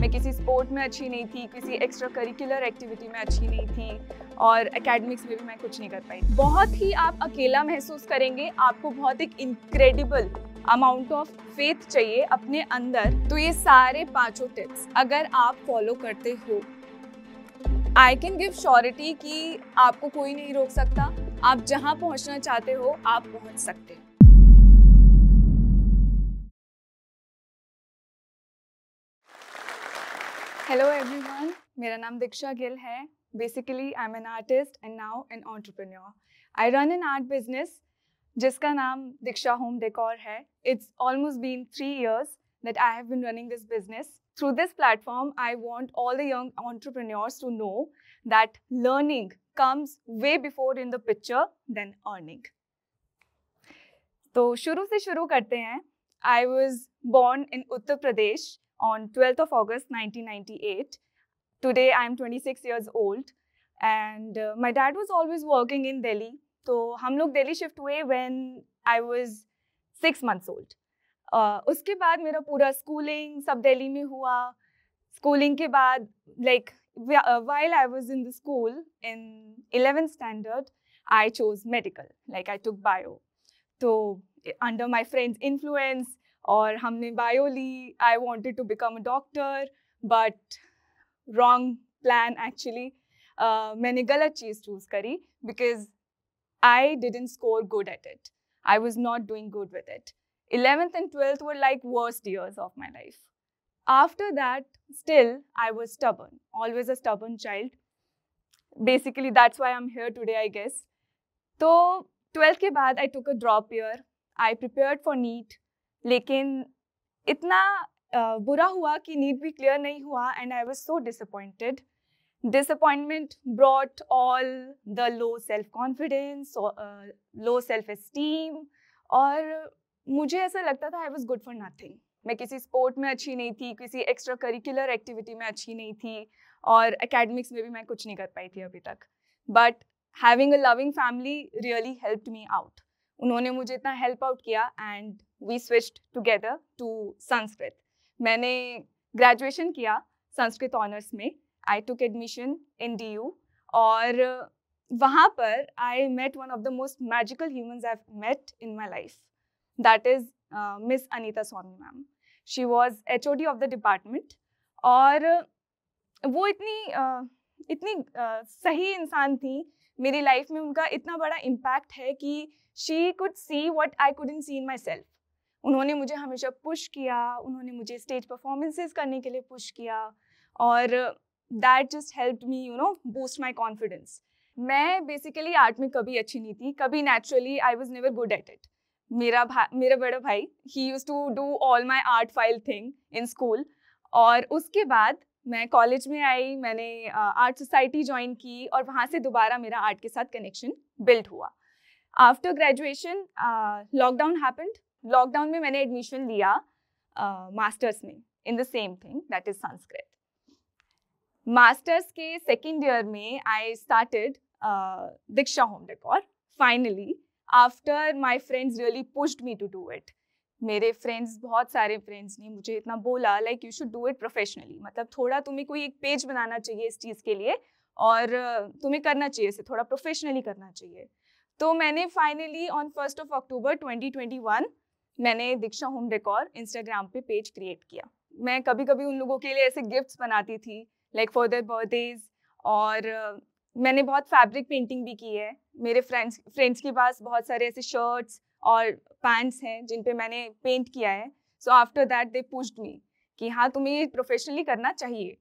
मैं किसी स्पोर्ट में अच्छी नहीं थी किसी एक्स्ट्रा करिकुलर एक्टिविटी में अच्छी नहीं थी और एकेडमिक्स में भी मैं कुछ नहीं कर पाई बहुत ही आप अकेला महसूस करेंगे आपको बहुत एक इनक्रेडिबल अमाउंट ऑफ फेथ चाहिए अपने अंदर तो ये सारे पांचों टिप्स अगर आप फॉलो करते हो आई कैन गिव श्योरिटी कि आपको कोई नहीं रोक सकता आप जहाँ पहुँचना चाहते हो आप पहुँच सकते हो हेलो एवरीवन मेरा नाम दीक्षा गिल है basically I am an artist and now an entrepreneur I run an art business जिसका नाम दीक्षा होम डेकोर है it's almost been three years that I have been running this business through this platform I want all the young entrepreneurs to know that learning comes way before in the picture then earning तो शुरू से शुरू करते हैं I was born in Uttar Pradesh on 12th of August 1998. Today I'm 26 years old and uh, my dad was always working in Delhi. So हम लोग Delhi shift हुए when I was six months old. Uh, उसके बाद मेरा पूरा schooling सब दिल्ली में हुआ स्कूलिंग के बाद like uh, while I was in the school in 11th standard, I chose medical. Like I took bio. So under my friend's influence, और हमने bio I wanted to become a doctor, but wrong plan actually. Actually uh, मैंने गलत चीज़ choose करी because I didn't score good at it I was not doing good with it 11th and 12th were like worst years of my life. After that, still, I was stubborn, always a stubborn child. Basically, that's why I'm here today, I guess. So, 12 ke baad, I took a drop year. I prepared for NEET. लेकिन इतना बुरा हुआ कि NEET भी clear नहीं हुआ and I was so disappointed disappointment brought all the low self confidence low self esteem और मुझे ऐसा लगता था I was good for nothing मैं किसी स्पोर्ट में अच्छी नहीं थी किसी एक्स्ट्रा करिकुलर एक्टिविटी में अच्छी नहीं थी और अकेडमिक्स में भी मैं कुछ नहीं कर पाई थी अभी तक but having a loving family really helped me out उन्होंने मुझे इतना हेल्प आउट किया and we switched together to Sanskrit मैंने ग्रेजुएशन किया संस्कृत ऑनर्स में I took admission in D U और वहाँ पर I met one of the most magical human met in my life that is miss Anita Swami ma'am she was H O D of the department और वो इतनी uh, इतनी uh, सही इंसान थी मेरी लाइफ में उनका इतना बड़ा इम्पैक्ट है कि she could see what I couldn't see in my self उन्होंने मुझे हमेशा पुश किया उन्होंने मुझे स्टेज परफॉर्मेंसेस करने के लिए पुश किया और that just help me you know boost my confidence मैं बेसिकली आर्ट में कभी अच्छी नहीं थी कभी naturally I was never good at it मेरा भा मेरा बड़ा भाई ही use to do all my art file thing in school और उसके बाद मैं कॉलेज में आई मैंने आर्ट सोसाइटी ज्वाइन की और वहाँ से दोबारा मेरा आर्ट के साथ कनेक्शन बिल्ड हुआ after graduation lockdown happened lockdown में मैंने एडमिशन लिया मास्टर्स uh, में in the same thing that is Sanskrit masters के सेकेंड ईयर में I started Diksha home decor finally after my friends really pushed me to do it मेरे friends बहुत सारे friends ने मुझे इतना बोला like you should do it professionally मतलब थोड़ा तुम्हें कोई एक पेज बनाना चाहिए इस चीज़ के लिए और तुम्हें करना चाहिए इसे थोड़ा प्रोफेशनली करना चाहिए तो मैंने finally on first of October 2021 मैंने दीक्षा होम डेकोर इंस्टाग्राम पे पेज क्रिएट किया मैं कभी कभी उन लोगों के लिए ऐसे गिफ्ट्स बनाती थी लाइक फॉर देयर बर्थडेज और मैंने बहुत फैब्रिक पेंटिंग भी की है मेरे फ्रेंड्स फ्रेंड्स के पास बहुत सारे ऐसे शर्ट्स और पैंट्स हैं जिन पे मैंने पेंट किया है so after that they pushed me कि हाँ तुम्हें ये प्रोफेशनली करना चाहिए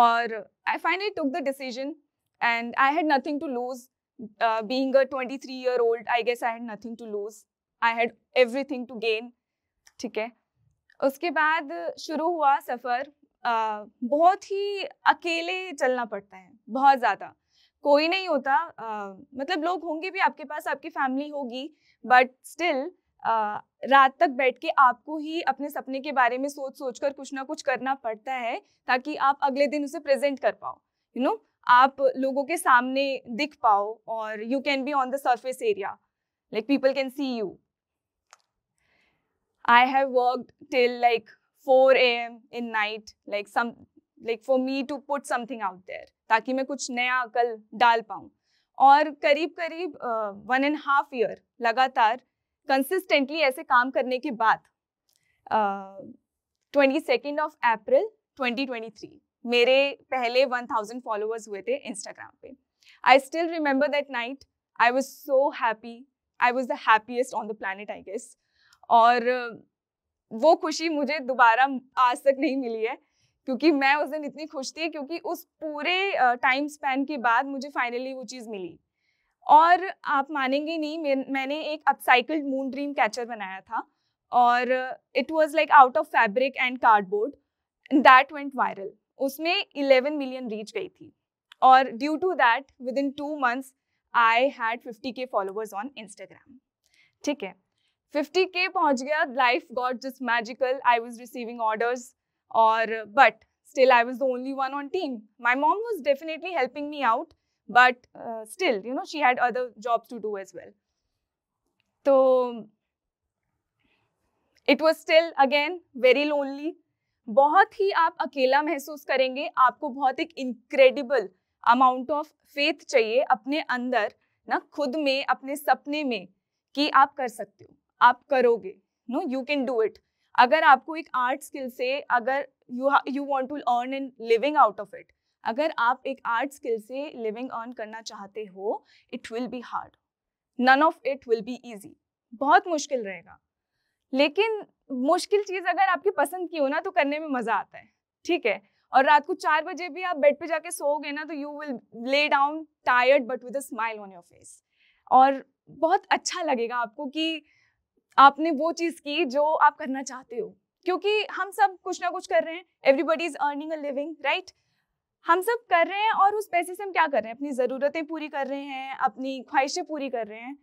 और I finally took the decision and I had nothing to lose being a 23 year old I guess I had nothing to lose I had everything to gain ठीक है उसके बाद शुरू हुआ सफ़र uh, बहुत ही अकेले चलना पड़ता है बहुत ज़्यादा कोई नहीं होता uh, मतलब लोग होंगे भी आपके पास आपकी फैमिली होगी बट स्टिल Uh, रात तक बैठ के आपको ही अपने सपने के बारे में सोच सोच कर कुछ ना कुछ करना पड़ता है ताकि आप अगले दिन उसे प्रेजेंट कर पाओ यू you नो know? आप लोगों के सामने दिख पाओ और you can be on the surface area like people can see you I have work till like A M in night like some like for me to put something out there ताकि मैं कुछ नया अकल डाल पाऊँ और करीब करीब वन एंड हाफ ईयर लगातार कंसिस्टेंटली ऐसे काम करने के बाद ट्वेंटी सेकेंड ऑफ अप्रैल 2023 मेरे पहले 1000 फॉलोअर्स हुए थे इंस्टाग्राम पे I still remember that night I was so happy I was the happiest on the planet I guess और वो खुशी मुझे दोबारा आज तक नहीं मिली है क्योंकि मैं उस दिन इतनी खुश थी क्योंकि उस पूरे टाइम स्पैन के बाद मुझे फाइनली वो चीज़ मिली और आप मानेंगे नहीं मैंने एक अपसाइकल्ड मून ड्रीम कैचर बनाया था और it was like out of fabric and cardboard that went viral उसमें इलेवन मिलियन रीच गई थी और due to that within two months I had fifty K followers on Instagram ठीक है fifty K पहुँच गया life god just magical I was receiving orders और but still I was the only one on team my mom was definitely helping me out but still you know she had other job to do as well तो it was still again very lonely बहुत ही आप अकेला महसूस करेंगे आपको बहुत एक इनक्रेडिबल अमाउंट ऑफ फेथ चाहिए अपने अंदर ना खुद में अपने सपने में कि आप कर सकते हो आप करोगे no you can do it अगर आपको एक आर्ट स्किल से अगर you you want to earn in living out of it अगर आप एक आर्ट स्किल से लिविंग अर्न करना चाहते हो it will be hard none of it will be easy बहुत मुश्किल रहेगा लेकिन मुश्किल चीज़ अगर आपकी पसंद की हो ना तो करने में मज़ा आता है ठीक है और रात को चार बजे भी आप बेड पे जाके सोओगे ना तो you will lay down tired but with a smile on your face और बहुत अच्छा लगेगा आपको कि आपने वो चीज़ की जो आप करना चाहते हो क्योंकि हम सब कुछ ना कुछ कर रहे हैं everybody is earning a living right हम सब कर रहे हैं और उस पैसे से हम क्या कर रहे हैं अपनी ज़रूरतें पूरी कर रहे हैं अपनी ख्वाहिशें पूरी कर रहे हैं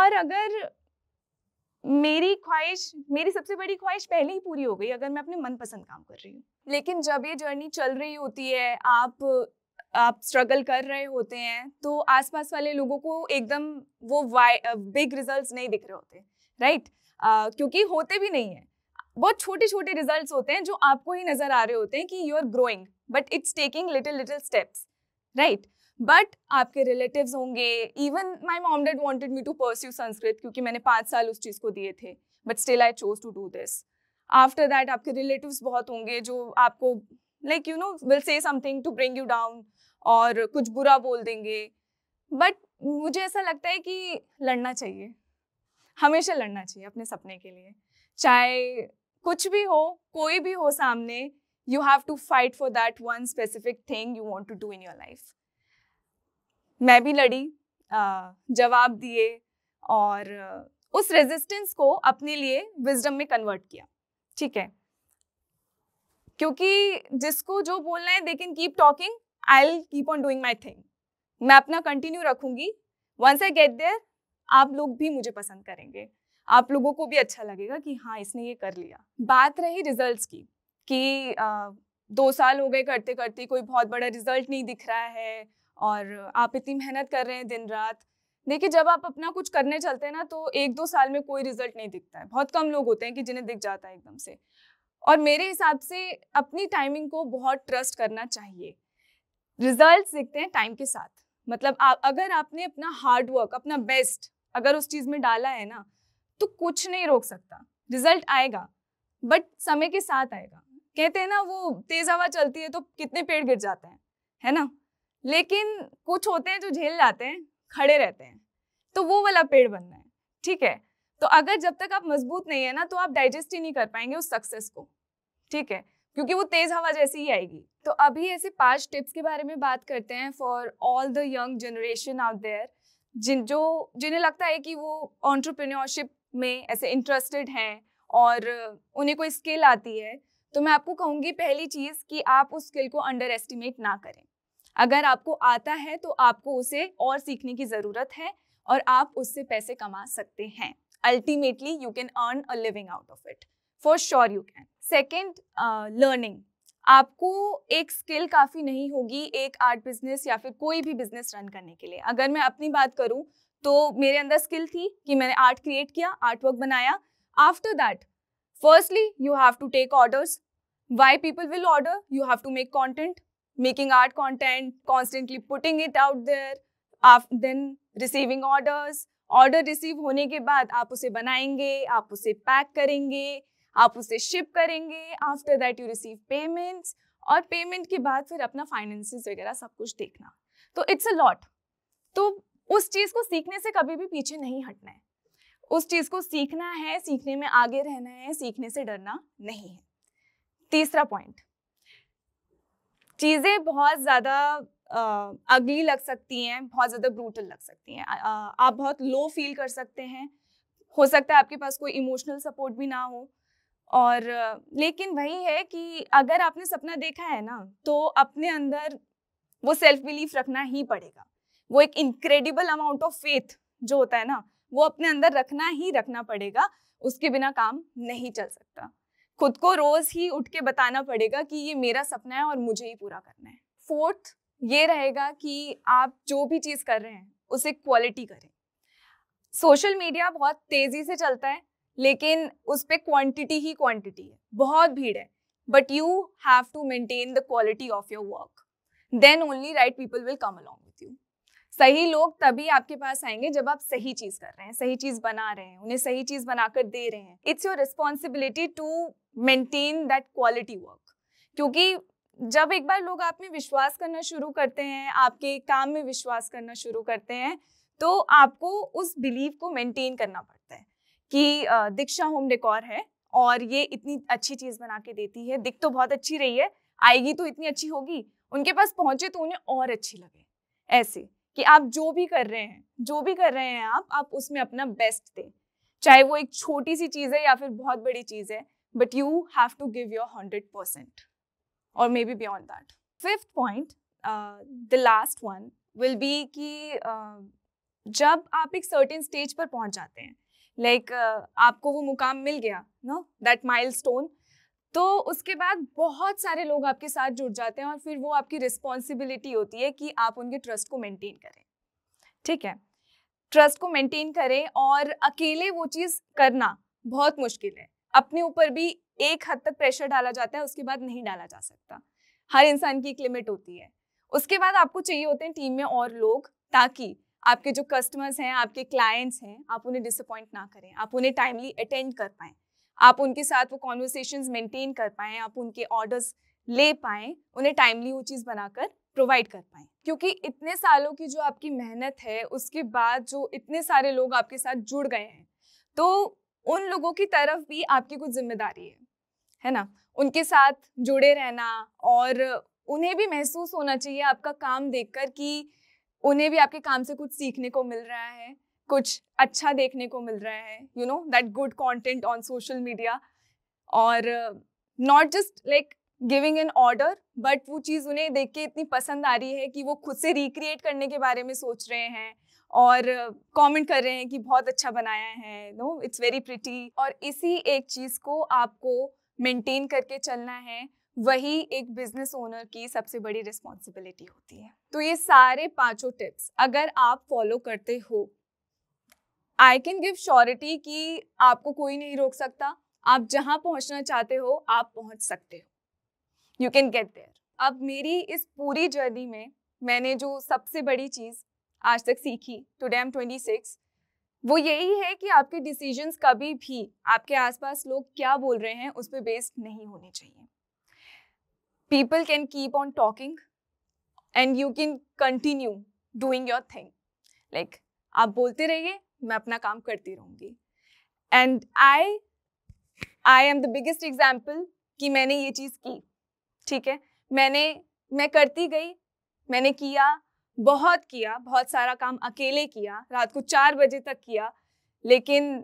और अगर मेरी ख्वाहिश मेरी सबसे बड़ी ख्वाहिश पहले ही पूरी हो गई अगर मैं अपने मनपसंद काम कर रही हूँ लेकिन जब ये जर्नी चल रही होती है आप आप स्ट्रगल कर रहे होते हैं तो आसपास वाले लोगों को एकदम वो बिग रिजल्ट्स नहीं दिख रहे होते राइट right? uh, क्योंकि होते भी नहीं है बहुत छोटे छोटे रिजल्ट होते हैं जो आपको ही नजर आ रहे होते हैं कि you are growing but it's taking little little steps right but आपके रिलेटिव्स होंगे even my mom dad wanted me to pursue Sanskrit क्योंकि मैंने पाँच साल उस चीज़ को दिए थे but still I chose to do this after that आपके रिलेटिव्स बहुत होंगे जो आपको like you know will say something to bring you down और कुछ बुरा बोल देंगे बट मुझे ऐसा लगता है कि लड़ना चाहिए हमेशा लड़ना चाहिए अपने सपने के लिए चाहे कुछ भी हो कोई भी हो सामने you have to fight for that one specific thing you want to do in your life मैं भी लड़ी जवाब दिए और उस रेजिस्टेंस को अपने लिए विजडम में कन्वर्ट किया ठीक है क्योंकि जिसको जो बोलना है they can keep talking I keep on doing my thing मैं अपना कंटिन्यू रखूंगी वंस आई गेट देयर आप लोग भी मुझे पसंद करेंगे आप लोगों को भी अच्छा लगेगा कि हाँ इसने ये कर लिया बात रही रिजल्ट्स की कि आ, दो साल हो गए करते करते कोई बहुत बड़ा रिजल्ट नहीं दिख रहा है और आप इतनी मेहनत कर रहे हैं दिन रात देखिए जब आप अपना कुछ करने चलते हैं ना तो एक दो साल में कोई रिजल्ट नहीं दिखता है बहुत कम लोग होते हैं कि जिन्हें दिख जाता है एकदम से और मेरे हिसाब से अपनी टाइमिंग को बहुत ट्रस्ट करना चाहिए रिजल्ट दिखते हैं टाइम के साथ मतलब आप अगर आपने अपना हार्डवर्क अपना बेस्ट अगर उस चीज़ में डाला है ना तो कुछ नहीं रोक सकता रिजल्ट आएगा बट समय के साथ आएगा कहते हैं ना वो तेज हवा चलती है तो कितने पेड़ गिर जाते हैं है ना लेकिन कुछ होते हैं जो झेल जाते हैं खड़े रहते हैं तो वो वाला पेड़ बनना है ठीक है तो अगर जब तक आप मजबूत नहीं है ना तो आप डाइजेस्ट ही नहीं कर पाएंगे उस सक्सेस को ठीक है क्योंकि वो तेज हवा जैसी ही आएगी तो अभी ऐसे पांच टिप्स के बारे में बात करते हैं for all the young generation out there जिन जो जिन्हें लगता है कि वो ऑन्टरप्रेन्योरशिप में ऐसे इंटरेस्टेड हैं और उन्हें कोई स्किल आती है तो मैं आपको कहूँगी पहली चीज़ कि आप उस स्किल को अंडर एस्टिमेट ना करें अगर आपको आता है तो आपको उसे और सीखने की ज़रूरत है और आप उससे पैसे कमा सकते हैं ultimately you can earn a living out of it for sure you can second learning आपको एक स्किल काफ़ी नहीं होगी एक आर्ट बिजनेस या फिर कोई भी बिजनेस रन करने के लिए अगर मैं अपनी बात करूँ तो मेरे अंदर स्किल थी कि मैंने आर्ट क्रिएट किया आर्ट वर्क बनाया after that firstly you have to take orders why people will order you have to make content making art content constantly putting it out there then receiving receiving order receive होने के बाद आप उसे बनाएंगे आप उसे pack करेंगे आप उसे शिप करेंगे after that you receive payments और पेमेंट के बाद फिर अपना फाइनेंसिस वगैरह सब कुछ देखना तो इट्स अ लॉट तो उस चीज़ को सीखने से कभी भी पीछे नहीं हटना है उस चीज़ को सीखना है सीखने में आगे रहना है सीखने से डरना नहीं है तीसरा पॉइंट चीज़ें बहुत ज़्यादा अगली लग सकती हैं बहुत ज़्यादा ब्रूटल लग सकती हैं आप बहुत लो फील कर सकते हैं हो सकता है आपके पास कोई इमोशनल सपोर्ट भी ना हो और लेकिन वही है कि अगर आपने सपना देखा है ना तो अपने अंदर वो सेल्फ बिलीफ रखना ही पड़ेगा वो एक इनक्रेडिबल अमाउंट ऑफ फेथ जो होता है ना वो अपने अंदर रखना ही रखना पड़ेगा उसके बिना काम नहीं चल सकता खुद को रोज ही उठ के बताना पड़ेगा कि ये मेरा सपना है और मुझे ही पूरा करना है फोर्थ ये रहेगा कि आप जो भी चीज़ कर रहे हैं उसे क्वालिटी करें सोशल मीडिया बहुत तेज़ी से चलता है लेकिन उस पर क्वान्टिटी ही क्वान्टिटी है बहुत भीड़ है but you have to maintain the quality of your work then only right people will come along with you सही लोग तभी आपके पास आएंगे जब आप सही चीज कर रहे हैं सही चीज बना रहे हैं उन्हें सही चीज बनाकर दे रहे हैं it's your responsibility to maintain that quality work क्योंकि जब एक बार लोग आप में विश्वास करना शुरू करते हैं आपके काम में विश्वास करना शुरू करते हैं तो आपको उस बिलीव को मेंटेन करना पड़ता है कि दीक्षा होम डेकोर है और ये इतनी अच्छी चीज़ बना के देती है दिख तो बहुत अच्छी रही है आएगी तो इतनी अच्छी होगी उनके पास पहुंचे तो उन्हें और अच्छी लगे ऐसे कि आप जो भी कर रहे हैं जो भी कर रहे हैं आप आप उसमें अपना बेस्ट दें चाहे वो एक छोटी सी चीज़ है या फिर बहुत बड़ी चीज़ है but you have to give your hundred percent और maybe beyond that fifth point the last one will be कि uh, जब आप एक सर्टेन स्टेज पर पहुंच जाते हैं लाइक like, uh, आपको वो मुकाम मिल गया नो दैट माइल स्टोन तो उसके बाद बहुत सारे लोग आपके साथ जुड़ जाते हैं और फिर वो आपकी रिस्पॉन्सिबिलिटी होती है कि आप उनके ट्रस्ट को मेंटेन करें ठीक है ट्रस्ट को मेंटेन करें और अकेले वो चीज़ करना बहुत मुश्किल है अपने ऊपर भी एक हद तक प्रेशर डाला जाता है उसके बाद नहीं डाला जा सकता हर इंसान की एक लिमिट होती है उसके बाद आपको चाहिए होते हैं टीम में और लोग ताकि आपके जो कस्टमर्स हैं आपके क्लाइंट्स हैं आप उन्हें डिसअपॉइंट ना करें आप उन्हें टाइमली अटेंड कर पाएँ आप उनके साथ वो कॉन्वर्सेशन मेंटेन कर पाएँ आप उनके ऑर्डर्स ले पाएँ उन्हें टाइमली वो चीज़ बनाकर प्रोवाइड कर पाएँ क्योंकि इतने सालों की जो आपकी मेहनत है उसके बाद जो इतने सारे लोग आपके साथ जुड़ गए हैं तो उन लोगों की तरफ भी आपकी कुछ जिम्मेदारी है है ना उनके साथ जुड़े रहना और उन्हें भी महसूस होना चाहिए आपका काम देखकर कि उन्हें भी आपके काम से कुछ सीखने को मिल रहा है कुछ अच्छा देखने को मिल रहा है you know that good content on social media और not just like giving an order but वो चीज़ उन्हें देख के इतनी पसंद आ रही है कि वो खुद से रिक्रिएट करने के बारे में सोच रहे हैं और कमेंट uh, कर रहे हैं कि बहुत अच्छा बनाया है नो इट्स वेरी प्रिटी और इसी एक चीज़ को आपको मेंटेन करके चलना है वही एक बिजनेस ओनर की सबसे बड़ी रिस्पॉन्सिबिलिटी होती है तो ये सारे पांचों टिप्स अगर आप फॉलो करते हो आई कैन गिव श्योरिटी कि आपको कोई नहीं रोक सकता आप जहां पहुंचना चाहते हो आप पहुंच सकते हो यू कैन गेट देयर अब मेरी इस पूरी जर्नी में मैंने जो सबसे बड़ी चीज़ आज तक सीखी to I am twenty six वो यही है कि आपके डिसीजंस कभी भी आपके आसपास लोग क्या बोल रहे हैं उस पर बेस्ड नहीं होने चाहिए people can keep on talking and you can continue doing your thing like आप बोलते रहिए मैं अपना काम करती रहूँगी and I I am the biggest example कि मैंने ये चीज़ की ठीक है मैंने मैं करती गई मैंने किया बहुत किया बहुत सारा काम अकेले किया रात को चार बजे तक किया लेकिन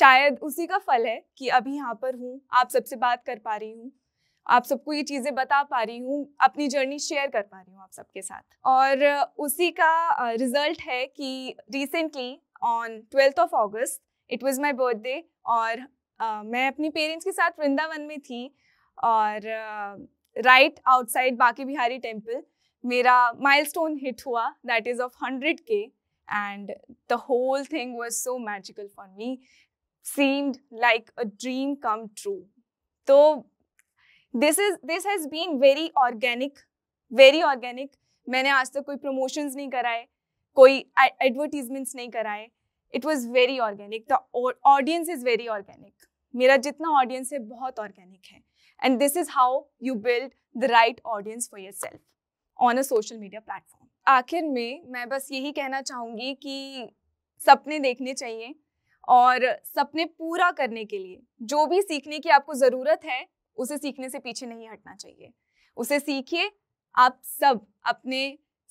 शायद उसी का फल है कि अभी यहाँ पर हूँ आप सबसे बात कर पा रही हूँ आप सबको ये चीज़ें बता पा रही हूँ अपनी जर्नी शेयर कर पा रही हूँ आप सबके साथ और उसी का रिजल्ट है कि recently on twelfth of August it was my birthday और uh, मैं अपनी पेरेंट्स के साथ वृंदावन में थी और राइट आउटसाइड बाकी बिहारी टेम्पल मेरा माइलस्टोन हिट हुआ that is of hundred K and the whole thing was so magical for me seemed like a dream come true तो this is this has been very organic very organic मैंने आज तक कोई promotions नहीं कराए कोई advertisements नहीं कराए it was very organic the audience is very organic मेरा जितना ऑडियंस है बहुत ऑर्गेनिक है and this is how you build the right audience for yourself on a social media platform आखिर में मैं बस यही कहना चाहूँगी कि सपने देखने चाहिए और सपने पूरा करने के लिए जो भी सीखने की आपको ज़रूरत है उसे सीखने से पीछे नहीं हटना चाहिए उसे सीखिए आप सब अपने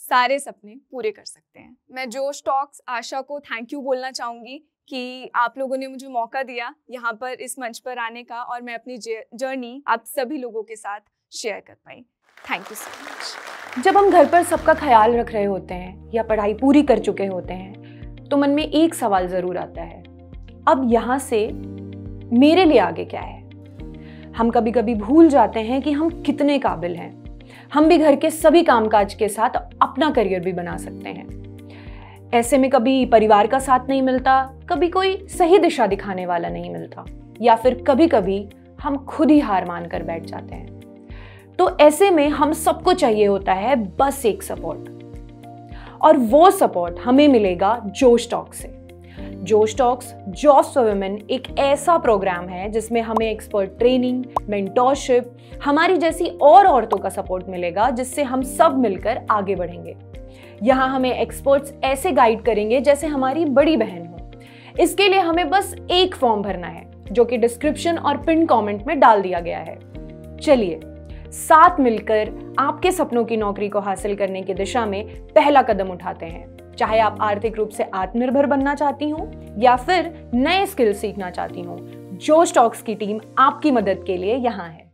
सारे सपने पूरे कर सकते हैं मैं जोश टॉक्स आशा को थैंक यू बोलना चाहूँगी कि आप लोगों ने मुझे मौका दिया यहाँ पर इस मंच पर आने का और मैं अपनी जर्नी आप सभी लोगों के साथ शेयर कर पाई थैंक यू सो मच जब हम घर पर सबका ख्याल रख रहे होते हैं या पढ़ाई पूरी कर चुके होते हैं तो मन में एक सवाल ज़रूर आता है अब यहाँ से मेरे लिए आगे क्या है हम कभी कभी भूल जाते हैं कि हम कितने काबिल हैं हम भी घर के सभी कामकाज के साथ अपना करियर भी बना सकते हैं ऐसे में कभी परिवार का साथ नहीं मिलता कभी कोई सही दिशा दिखाने वाला नहीं मिलता या फिर कभी कभी हम खुद ही हार मान कर बैठ जाते हैं तो ऐसे में हम सबको चाहिए होता है बस एक सपोर्ट और वो सपोर्ट हमें मिलेगा जोश टॉक से जोश टॉक्स जॉब्स फॉर वुमेन एक ऐसा प्रोग्राम है जिसमें हमें एक्सपर्ट ट्रेनिंग मेंटोरशिप हमारी जैसी और औरतों का सपोर्ट मिलेगा जिससे हम सब मिलकर आगे बढ़ेंगे यहाँ हमें एक्सपर्ट्स ऐसे गाइड करेंगे जैसे हमारी बड़ी बहन हो इसके लिए हमें बस एक फॉर्म भरना है जो कि डिस्क्रिप्शन और पिन कमेंट में डाल दिया गया है चलिए साथ मिलकर आपके सपनों की नौकरी को हासिल करने की दिशा में पहला कदम उठाते हैं चाहे आप आर्थिक रूप से आत्मनिर्भर बनना चाहती हूँ या फिर नए स्किल सीखना चाहती हूँ जो स्टॉक्स की टीम आपकी मदद के लिए यहाँ है